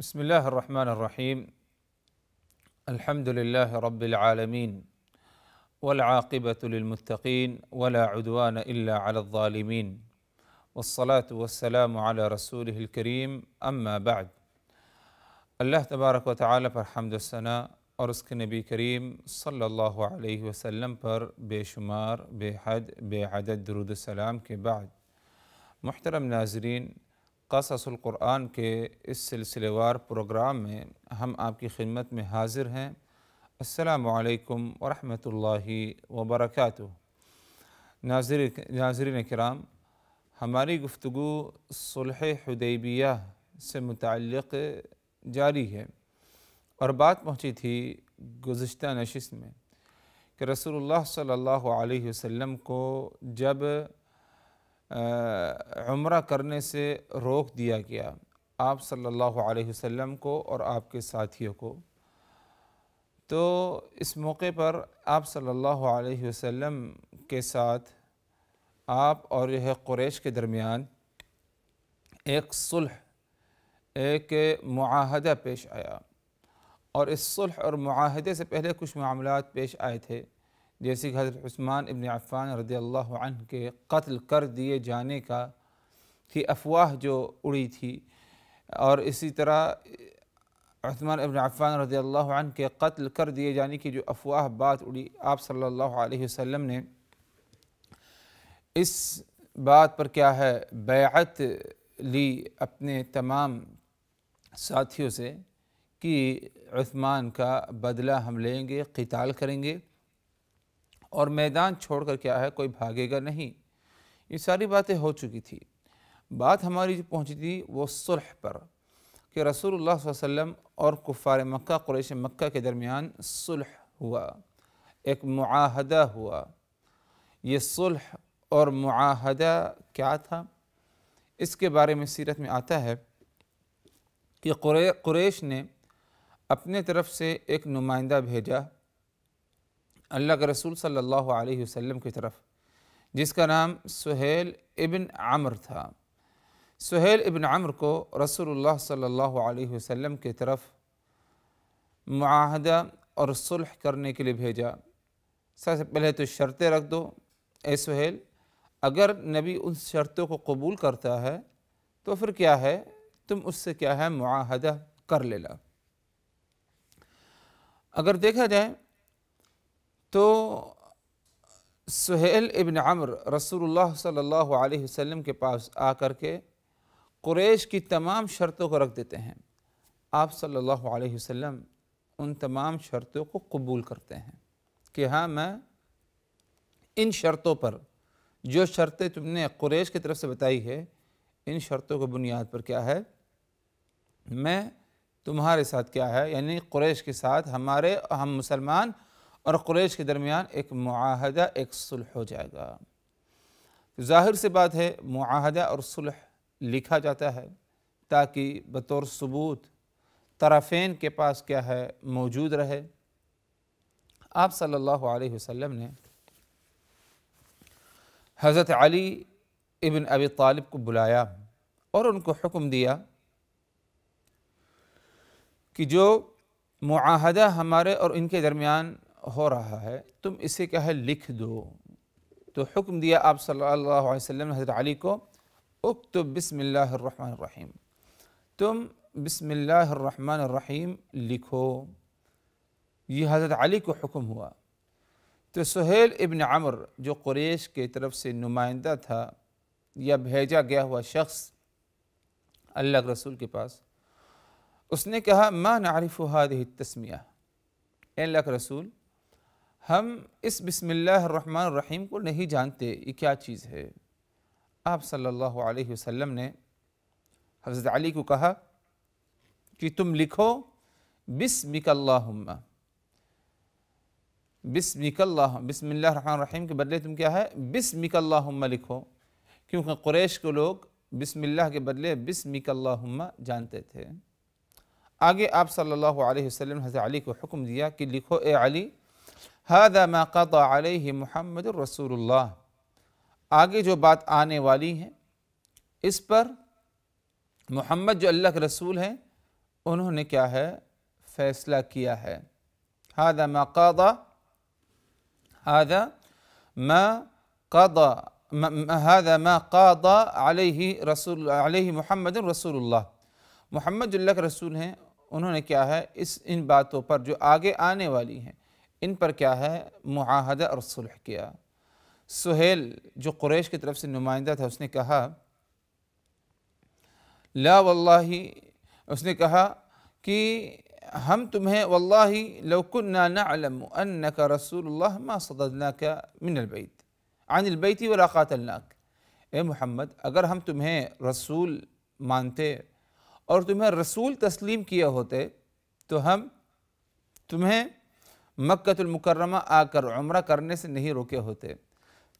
بسم الله الرحمن الرحيم الحمد لله رب العالمين والعاقبه للمتقين ولا عدوان الا على الظالمين والصلاه والسلام على رسوله الكريم اما بعد الله تبارك وتعالى ताली السنة हमदसना और उसके صلى الله عليه وسلم वसल्लम पर बेशुमार बेहद बेहद दरुदसलाम के बाद महतरम قصص القرآن کے اس سلسلے وار پروگرام میں ہم آپ کی خدمت میں حاضر ہیں السلام علیکم ورحمۃ اللہ وبرکاتہ ناظر ناظر کرام ہماری گفتگو صلح حدیبیہ سے متعلق جاری ہے اور بات پہنچی تھی گزشتہ نشست میں کہ رسول اللہ صلی اللہ علیہ وسلم کو جب عمرہ کرنے سے روک دیا گیا آپ صلی اللہ علیہ وسلم کو اور آپ کے ساتھیوں کو تو اس موقع پر آپ صلی اللہ علیہ وسلم کے ساتھ آپ اور یہ قریش کے درمیان ایک صلح ایک معاہدہ پیش آیا اور اس صلح اور معاہدے سے پہلے کچھ معاملات پیش آئے تھے جیسے کہ حضرت عثمان ابن عفان رضی اللہ عنہ کے قتل کر دیے جانے کا تھی افواہ جو اڑی تھی اور اسی طرح عثمان ابن عفان رضی اللہ عنہ کے قتل کر دیے جانے کی جو افواہ بات اڑی آپ صلی اللہ علیہ وسلم نے اس بات پر کیا ہے بیعت لی اپنے تمام ساتھیوں سے کہ عثمان کا بدلہ ہم لیں گے قتال کریں گے اور میدان چھوڑ کر کیا ہے کوئی بھاگے گا نہیں یہ ساری باتیں ہو چکی تھی بات ہماری جو پہنچی تھی وہ صلح پر کہ رسول اللہ صلی اللہ علیہ وسلم اور کفار مکہ قریش مکہ کے درمیان صلح ہوا ایک معاہدہ ہوا یہ صلح اور معاہدہ کیا تھا اس کے بارے میں سیرت میں آتا ہے کہ قریش نے اپنے طرف سے ایک نمائندہ بھیجا اللہ کے رسول صلی اللہ علیہ وسلم کی طرف جس کا نام سہیل ابن عمر تھا سہیل ابن عمر کو رسول اللہ صلی اللہ علیہ وسلم کی طرف معاہدہ اور صلح کرنے کے لیے بھیجا سب سے پہلے تو شرطیں رکھ دو اے سہیل اگر نبی ان شرطوں کو قبول کرتا ہے تو پھر کیا ہے تم اس سے کیا ہے معاہدہ کر لینا اگر دیکھا جائے تو سہیل ابن عمر رسول اللہ صلی اللہ علیہ وسلم کے پاس آ کر کے قریش کی تمام شرطوں کو رکھ دیتے ہیں آپ صلی اللہ علیہ وسلم ان تمام شرطوں کو قبول کرتے ہیں کہ ہاں میں ان شرطوں پر جو شرطیں تم نے قریش کی طرف سے بتائی ہے ان شرطوں کے بنیاد پر کیا ہے میں تمہارے ساتھ کیا ہے یعنی قریش کے ساتھ ہمارے ہم مسلمان اور قریش کے درمیان ایک معاہدہ ایک صلح ہو جائے گا ظاہر سے بات ہے معاہدہ اور صلح لکھا جاتا ہے تاکہ بطور ثبوت طرفین کے پاس کیا ہے موجود رہے آپ صلی اللہ علیہ وسلم نے حضرت علی ابن ابی طالب کو بلایا اور ان کو حکم دیا کہ جو معاہدہ ہمارے اور ان کے درمیان ہو رہا ہے تم اسے کیا ہے لکھ دو تو حکم دیا آپ صلی اللہ علیہ وسلم حضرت علی کو اکتب بسم اللہ الرحمن الرحیم تم بسم اللہ الرحمن الرحیم لکھو یہ حضرت علی کو حکم ہوا تو سہیل ابن عمر جو قریش کے طرف سے نمائندہ تھا یا بھیجا گیا ہوا شخص اللہ کا رسول کے پاس اس نے کہا ما نعرف هذه التسمیہ اے اللہ کا رسول ہم اس بسم اللہ الرحمن الرحیم کو نہیں جانتے یہ کیا چیز ہے آپ صلی اللہ علیہ وسلم نے حضرت علی کو کہا کہ تم لکھو بسمک اللہم اللہ اللہم بسم اللہ الرحمن الرحیم کے بدلے تم کیا ہے بسمک اللہم لکھو کیونکہ قریش کے لوگ بسم اللہ کے بدلے بسمک اللہم جانتے تھے آگے آپ صلی اللہ علیہ وسلم حضرت علی کو حکم دیا کہ لکھو اے علی ما قطع علیہ محمد الرسول اللہ آگے جو بات آنے والی ہے اس پر محمد جو اللہ کے رسول ہیں انہوں نے کیا ہے فیصلہ کیا ہے هذا ما ہدا علیہ رسول علیہ محمد الرسول اللہ محمد جو اللہ کے رسول ہیں انہوں نے کیا ہے اس ان باتوں پر جو آگے آنے والی ہیں ان پر کیا ہے معاہدہ اور صلح کیا سہیل جو قریش کی طرف سے نمائندہ تھا اس نے کہا لا واللہ اس نے کہا کہ ہم تمہیں واللہ لو کننا نعلم انکا رسول اللہ ما صددناکا من البیت عن البیتی ولا قاتلناک اے محمد اگر ہم تمہیں رسول مانتے اور تمہیں رسول تسلیم کیا ہوتے تو ہم تمہیں مکت المکرمہ آ کر عمرہ کرنے سے نہیں روکے ہوتے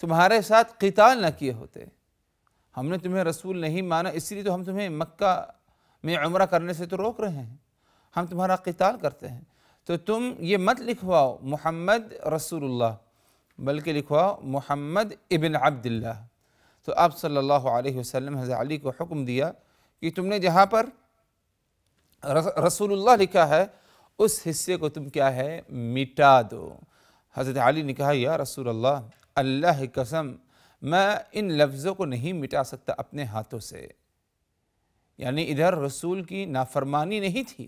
تمہارے ساتھ قتال نہ کیے ہوتے ہم نے تمہیں رسول نہیں مانا اس لیے تو ہم تمہیں مکہ میں عمرہ کرنے سے تو روک رہے ہیں ہم تمہارا قتال کرتے ہیں تو تم یہ مت لکھواؤ محمد رسول اللہ بلکہ لکھواؤ محمد ابن عبد اللہ تو آپ صلی اللہ علیہ وسلم حضرت علی کو حکم دیا کہ تم نے جہاں پر رسول اللہ لکھا ہے اس حصے کو تم کیا ہے مٹا دو حضرت علی نے کہا یا رسول اللہ اللہ قسم میں ان لفظوں کو نہیں مٹا سکتا اپنے ہاتھوں سے یعنی ادھر رسول کی نافرمانی نہیں تھی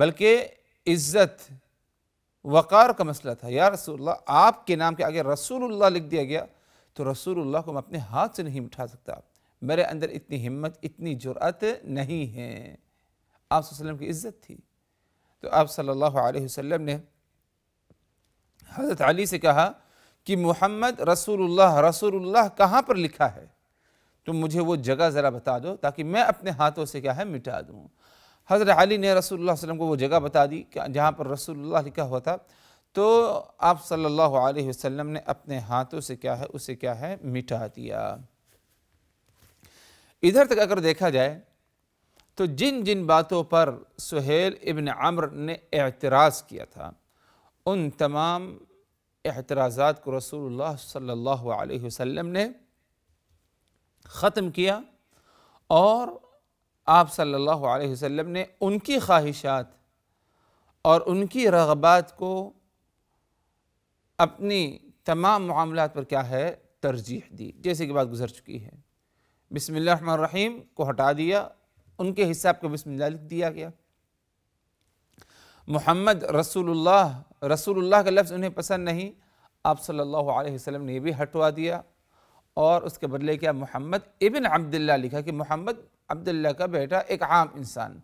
بلکہ عزت وقار کا مسئلہ تھا یا رسول اللہ آپ کے نام کے آگے رسول اللہ لکھ دیا گیا تو رسول اللہ کو میں اپنے ہاتھ سے نہیں مٹھا سکتا میرے اندر اتنی ہمت اتنی جرعت نہیں ہے آپ وسلم کی عزت تھی تو آپ صلی اللہ علیہ وسلم نے حضرت علی سے کہا کہ محمد رسول اللہ رسول اللہ کہاں پر لکھا ہے تو مجھے وہ جگہ ذرا بتا دو تاکہ میں اپنے ہاتھوں سے کیا ہے مٹا دوں حضرت علی نے رسول اللہ علیہ وسلم کو وہ جگہ بتا دی جہاں پر رسول اللہ لکھا ہوتا تو آپ صلی اللہ علیہ وسلم نے اپنے ہاتھوں سے کیا ہے اسے کیا ہے مٹا دیا ادھر تک اگر دیکھا جائے تو جن جن باتوں پر سہیل ابن عمر نے اعتراض کیا تھا ان تمام اعتراضات کو رسول اللہ صلی اللہ علیہ وسلم نے ختم کیا اور آپ صلی اللہ علیہ وسلم نے ان کی خواہشات اور ان کی رغبات کو اپنی تمام معاملات پر کیا ہے ترجیح دی جیسے کہ بات گزر چکی ہے بسم اللہ الرحمن الرحیم کو ہٹا دیا ان کے حساب کو بسم اللہ لکھ دیا گیا محمد رسول اللہ رسول اللہ کا لفظ انہیں پسند نہیں آپ صلی اللہ علیہ وسلم نے یہ بھی ہٹوا دیا اور اس کے بدلے کیا محمد ابن عبداللہ لکھا کہ محمد عبداللہ کا بیٹا ایک عام انسان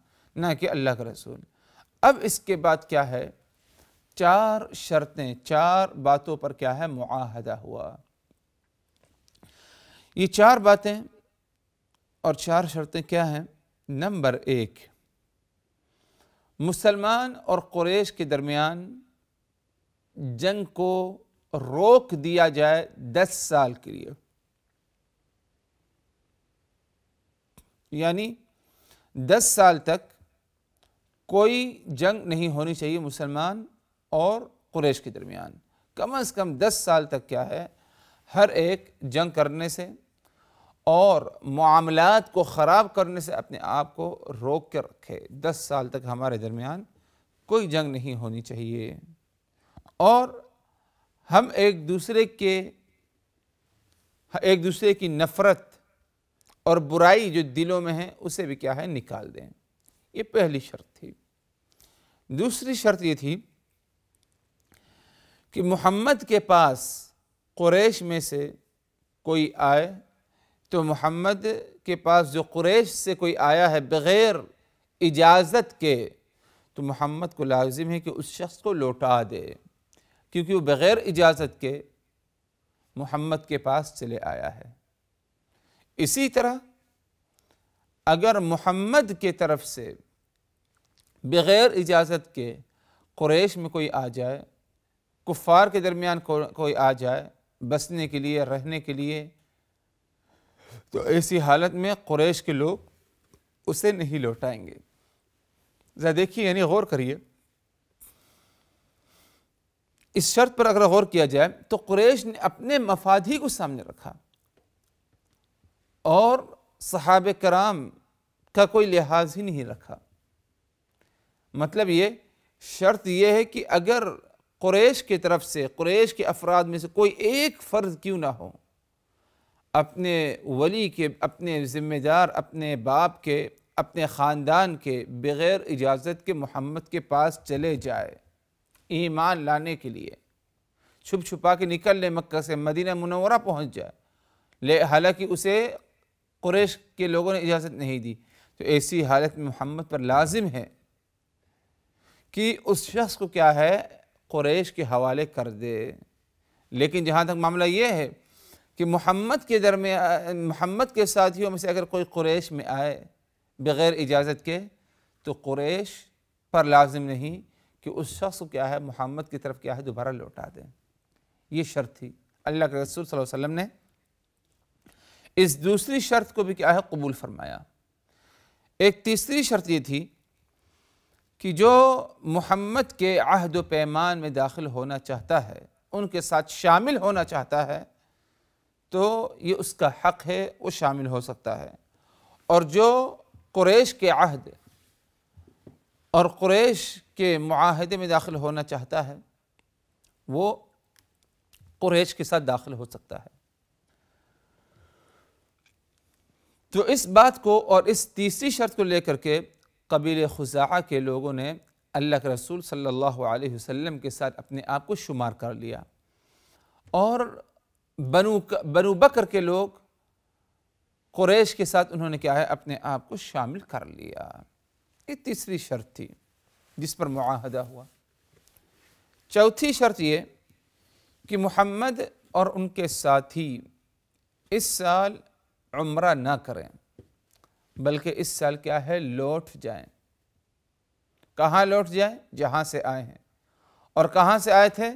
نہ کہ اللہ کا رسول اب اس کے بعد کیا ہے چار شرطیں چار باتوں پر کیا ہے معاہدہ ہوا یہ چار باتیں اور چار شرطیں کیا ہیں نمبر ایک مسلمان اور قریش کے درمیان جنگ کو روک دیا جائے دس سال کے لیے یعنی دس سال تک کوئی جنگ نہیں ہونی چاہیے مسلمان اور قریش کے درمیان کم از کم دس سال تک کیا ہے ہر ایک جنگ کرنے سے اور معاملات کو خراب کرنے سے اپنے آپ کو روک کے رکھے دس سال تک ہمارے درمیان کوئی جنگ نہیں ہونی چاہیے اور ہم ایک دوسرے کے ایک دوسرے کی نفرت اور برائی جو دلوں میں ہے اسے بھی کیا ہے نکال دیں یہ پہلی شرط تھی دوسری شرط یہ تھی کہ محمد کے پاس قریش میں سے کوئی آئے تو محمد کے پاس جو قریش سے کوئی آیا ہے بغیر اجازت کے تو محمد کو لازم ہے کہ اس شخص کو لوٹا دے کیونکہ وہ بغیر اجازت کے محمد کے پاس چلے آیا ہے اسی طرح اگر محمد کے طرف سے بغیر اجازت کے قریش میں کوئی آ جائے کفار کے درمیان کوئی آ جائے بسنے کے لیے رہنے کے لیے تو ایسی حالت میں قریش کے لوگ اسے نہیں لوٹائیں گے ذرا دیکھیے یعنی غور کریے اس شرط پر اگر غور کیا جائے تو قریش نے اپنے مفاد ہی کو سامنے رکھا اور صحاب کرام کا کوئی لحاظ ہی نہیں رکھا مطلب یہ شرط یہ ہے کہ اگر قریش کی طرف سے قریش کے افراد میں سے کوئی ایک فرض کیوں نہ ہو اپنے ولی کے اپنے ذمہ دار اپنے باپ کے اپنے خاندان کے بغیر اجازت کے محمد کے پاس چلے جائے ایمان لانے کے لیے چھپ چھپا کے نکل لے مکہ سے مدینہ منورہ پہنچ جائے لے حالانکہ اسے قریش کے لوگوں نے اجازت نہیں دی تو ایسی حالت میں محمد پر لازم ہے کہ اس شخص کو کیا ہے قریش کے حوالے کر دے لیکن جہاں تک معاملہ یہ ہے کہ محمد کے درمیان محمد کے ساتھیوں میں سے اگر کوئی قریش میں آئے بغیر اجازت کے تو قریش پر لازم نہیں کہ اس شخص کو کیا ہے محمد کی طرف کیا ہے دوبارہ لوٹا دیں یہ شرط تھی اللہ کے رسول صلی اللہ علیہ وسلم نے اس دوسری شرط کو بھی کیا ہے قبول فرمایا ایک تیسری شرط یہ تھی کہ جو محمد کے عہد و پیمان میں داخل ہونا چاہتا ہے ان کے ساتھ شامل ہونا چاہتا ہے تو یہ اس کا حق ہے وہ شامل ہو سکتا ہے اور جو قریش کے عہد اور قریش کے معاہدے میں داخل ہونا چاہتا ہے وہ قریش کے ساتھ داخل ہو سکتا ہے تو اس بات کو اور اس تیسری شرط کو لے کر کے قبیل خزاعہ کے لوگوں نے اللہ کے رسول صلی اللہ علیہ وسلم کے ساتھ اپنے آپ کو شمار کر لیا اور بنو بنو بکر کے لوگ قریش کے ساتھ انہوں نے کیا ہے اپنے آپ کو شامل کر لیا یہ تیسری شرط تھی جس پر معاہدہ ہوا چوتھی شرط یہ کہ محمد اور ان کے ساتھی اس سال عمرہ نہ کریں بلکہ اس سال کیا ہے لوٹ جائیں کہاں لوٹ جائیں جہاں سے آئے ہیں اور کہاں سے آئے تھے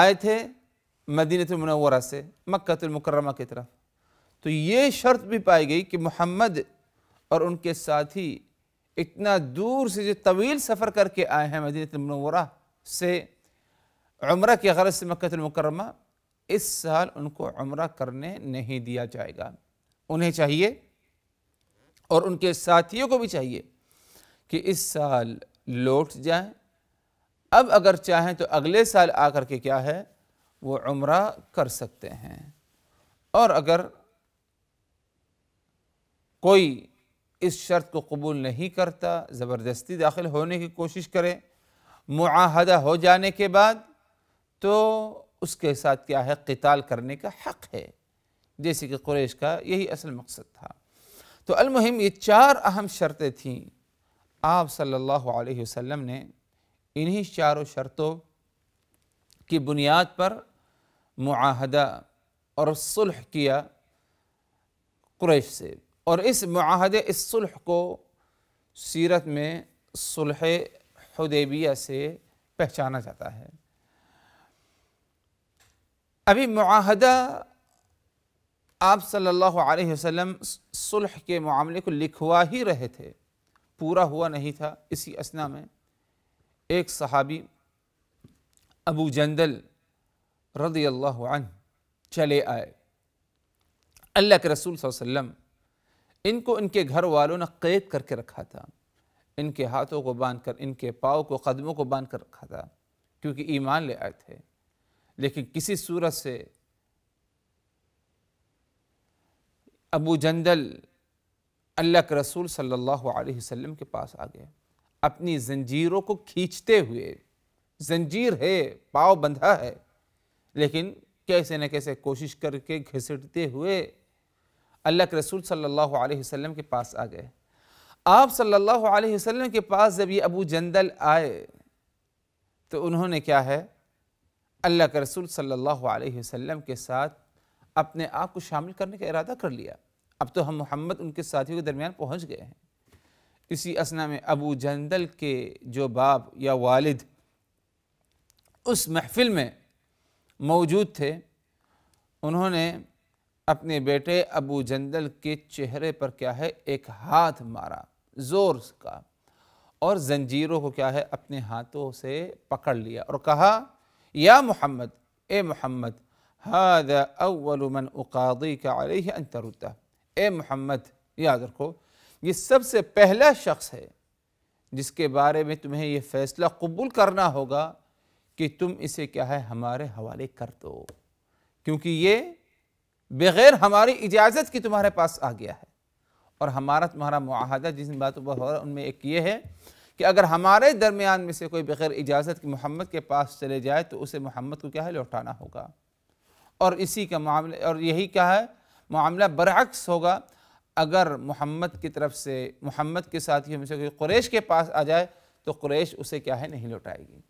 آئے تھے مدینہ منورہ سے مکہ المکرمہ کی طرف تو یہ شرط بھی پائی گئی کہ محمد اور ان کے ساتھی اتنا دور سے جو طویل سفر کر کے آئے ہیں مدینہ المنورہ سے عمرہ کی غرض سے مکہ المکرمہ اس سال ان کو عمرہ کرنے نہیں دیا جائے گا انہیں چاہیے اور ان کے ساتھیوں کو بھی چاہیے کہ اس سال لوٹ جائیں اب اگر چاہیں تو اگلے سال آ کر کے کیا ہے وہ عمرہ کر سکتے ہیں اور اگر کوئی اس شرط کو قبول نہیں کرتا زبردستی داخل ہونے کی کوشش کرے معاہدہ ہو جانے کے بعد تو اس کے ساتھ کیا ہے قتال کرنے کا حق ہے جیسے کہ قریش کا یہی اصل مقصد تھا تو المہم یہ چار اہم شرطیں تھیں آپ صلی اللہ علیہ وسلم نے انہی چاروں شرطوں کی بنیاد پر معاہدہ اور صلح کیا قریش سے اور اس معاہدے اس صلح کو سیرت میں صلح حدیبیہ سے پہچانا جاتا ہے ابھی معاہدہ آپ صلی اللہ علیہ وسلم صلح کے معاملے کو لکھوا ہی رہے تھے پورا ہوا نہیں تھا اسی اسنا میں ایک صحابی ابو جندل رضی اللہ عنہ چلے آئے اللہ کے رسول صلی اللہ علیہ وسلم ان کو ان کے گھر والوں نے قید کر کے رکھا تھا ان کے ہاتھوں کو باندھ کر ان کے پاؤں کو قدموں کو باندھ کر رکھا تھا کیونکہ ایمان لے آئے تھے لیکن کسی صورت سے ابو جندل اللہ کے رسول صلی اللہ علیہ وسلم کے پاس آ گئے اپنی زنجیروں کو کھینچتے ہوئے زنجیر ہے پاؤ بندھا ہے لیکن کیسے نہ کیسے کوشش کر کے گھسٹتے ہوئے اللہ کے رسول صلی اللہ علیہ وسلم کے پاس آ گئے آپ صلی اللہ علیہ وسلم کے پاس جب یہ ابو جندل آئے تو انہوں نے کیا ہے اللہ کے رسول صلی اللہ علیہ وسلم کے ساتھ اپنے آپ کو شامل کرنے کا ارادہ کر لیا اب تو ہم محمد ان کے ساتھیوں کے درمیان پہنچ گئے ہیں اسی اسنا میں ابو جندل کے جو باب یا والد اس محفل میں موجود تھے انہوں نے اپنے بیٹے ابو جندل کے چہرے پر کیا ہے ایک ہاتھ مارا زور کا اور زنجیروں کو کیا ہے اپنے ہاتھوں سے پکڑ لیا اور کہا یا محمد اے محمد من اوقاغی کا علیہ انتروتا اے محمد یاد رکھو یہ سب سے پہلا شخص ہے جس کے بارے میں تمہیں یہ فیصلہ قبول کرنا ہوگا کہ تم اسے کیا ہے ہمارے حوالے کر دو کیونکہ یہ بغیر ہماری اجازت کی تمہارے پاس آ گیا ہے اور ہمارا تمہارا معاہدہ جس باتوں پر ہو رہا ہے ان میں ایک یہ ہے کہ اگر ہمارے درمیان میں سے کوئی بغیر اجازت کی محمد کے پاس چلے جائے تو اسے محمد کو کیا ہے لوٹانا ہوگا اور اسی کا معاملہ اور یہی کیا ہے معاملہ برعکس ہوگا اگر محمد کی طرف سے محمد کے ساتھ ہی ہمیں سے کوئی قریش کے پاس آ جائے تو قریش اسے کیا ہے نہیں لوٹائے گی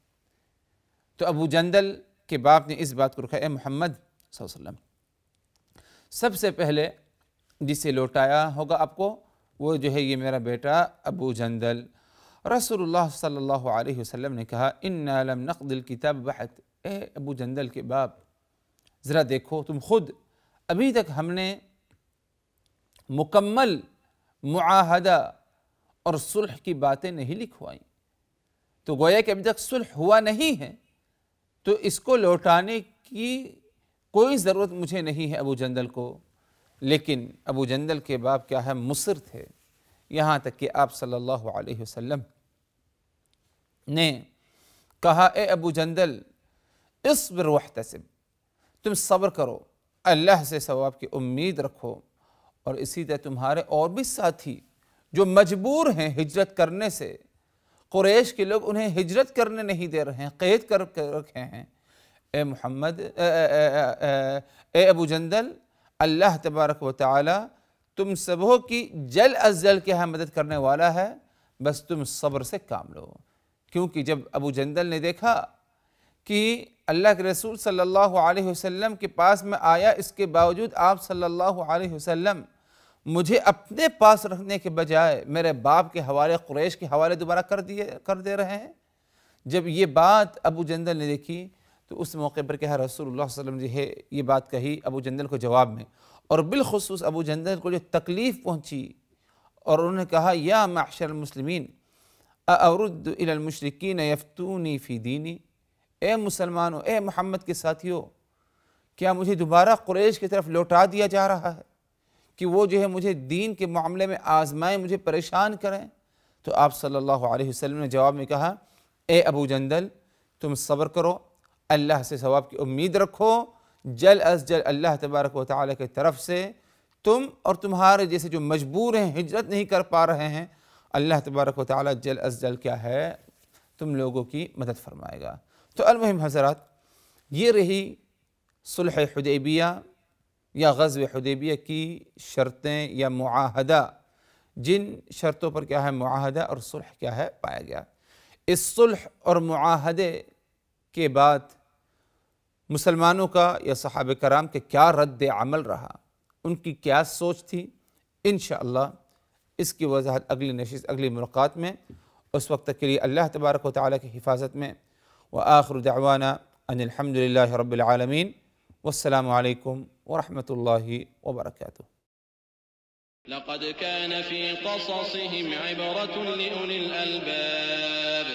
تو ابو جندل کے باپ نے اس بات کو رکھا اے محمد صلی اللہ علیہ وسلم سب سے پہلے جسے لوٹایا ہوگا آپ کو وہ جو ہے یہ میرا بیٹا ابو جندل رسول اللہ صلی اللہ علیہ وسلم نے کہا اِنَّا لَمْ نقد الْكِتَابِ طبت اے ابو جندل کے باپ ذرا دیکھو تم خود ابھی تک ہم نے مکمل معاہدہ اور صلح کی باتیں نہیں لکھوائیں تو گویا کہ ابھی تک صلح ہوا نہیں ہے تو اس کو لوٹانے کی کوئی ضرورت مجھے نہیں ہے ابو جندل کو لیکن ابو جندل کے باپ کیا ہے مصر تھے یہاں تک کہ آپ صلی اللہ علیہ وسلم نے کہا اے ابو جندل اس واحتسب تم صبر کرو اللہ سے ثواب کی امید رکھو اور اسی طرح تمہارے اور بھی ساتھی جو مجبور ہیں ہجرت کرنے سے قریش کے لوگ انہیں ہجرت کرنے نہیں دے رہے ہیں قید کر رکھے ہیں اے محمد اے ابو جندل اللہ تبارک و تعالی تم سبوں کی جل از جل کے ہاں مدد کرنے والا ہے بس تم صبر سے کام لو کیونکہ جب ابو جندل نے دیکھا کہ اللہ کے رسول صلی اللہ علیہ وسلم کے پاس میں آیا اس کے باوجود آپ صلی اللہ علیہ وسلم مجھے اپنے پاس رکھنے کے بجائے میرے باپ کے حوالے قریش کے حوالے دوبارہ کر دیے کر دے رہے ہیں جب یہ بات ابو جندل نے دیکھی تو اس موقع پر کہا رسول اللہ صلی اللہ علیہ وسلم جی، یہ بات کہی ابو جندل کو جواب میں اور بالخصوص ابو جندل کو جو تکلیف پہنچی اور انہوں نے کہا یا معشر المسلمین الی المشرقین یفتونی فی دینی اے مسلمانوں اے محمد کے ساتھیوں کیا مجھے دوبارہ قریش کی طرف لوٹا دیا جا رہا ہے کہ وہ جو ہے مجھے دین کے معاملے میں آزمائیں مجھے پریشان کریں تو آپ صلی اللہ علیہ وسلم نے جواب میں کہا اے ابو جندل تم صبر کرو اللہ سے ثواب کی امید رکھو جل از جل اللہ تبارک و تعالیٰ کے طرف سے تم اور تمہارے جیسے جو مجبور ہیں ہجرت نہیں کر پا رہے ہیں اللہ تبارک و تعالیٰ جل از جل کیا ہے تم لوگوں کی مدد فرمائے گا تو المہم حضرات یہ رہی صلح حدیبیہ یا غزو حدیبیہ کی شرطیں یا معاہدہ جن شرطوں پر کیا ہے معاہدہ اور صلح کیا ہے پایا گیا اس صلح اور معاہدے کے بعد مسلمانوں کا یا صحاب کرام کے کیا رد عمل رہا ان کی کیا سوچ تھی انشاءاللہ اس کی وضاحت اگلی نشست اگلی ملاقات میں اس وقت کے لیے اللہ تبارک و تعالیٰ کی حفاظت میں وآخر دعوانا ان الحمد للہ رب العالمین والسلام علیکم ورحمة الله وبركاته لقد كان في قصصهم عبرة لأولي الألباب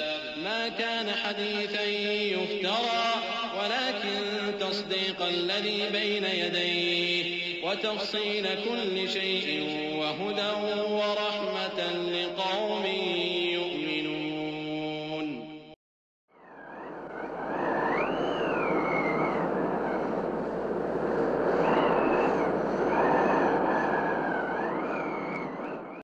ما كان حديثا يفترى ولكن تصديق الذي بين يديه وتفصيل كل شيء وهدى ورحمة لقوم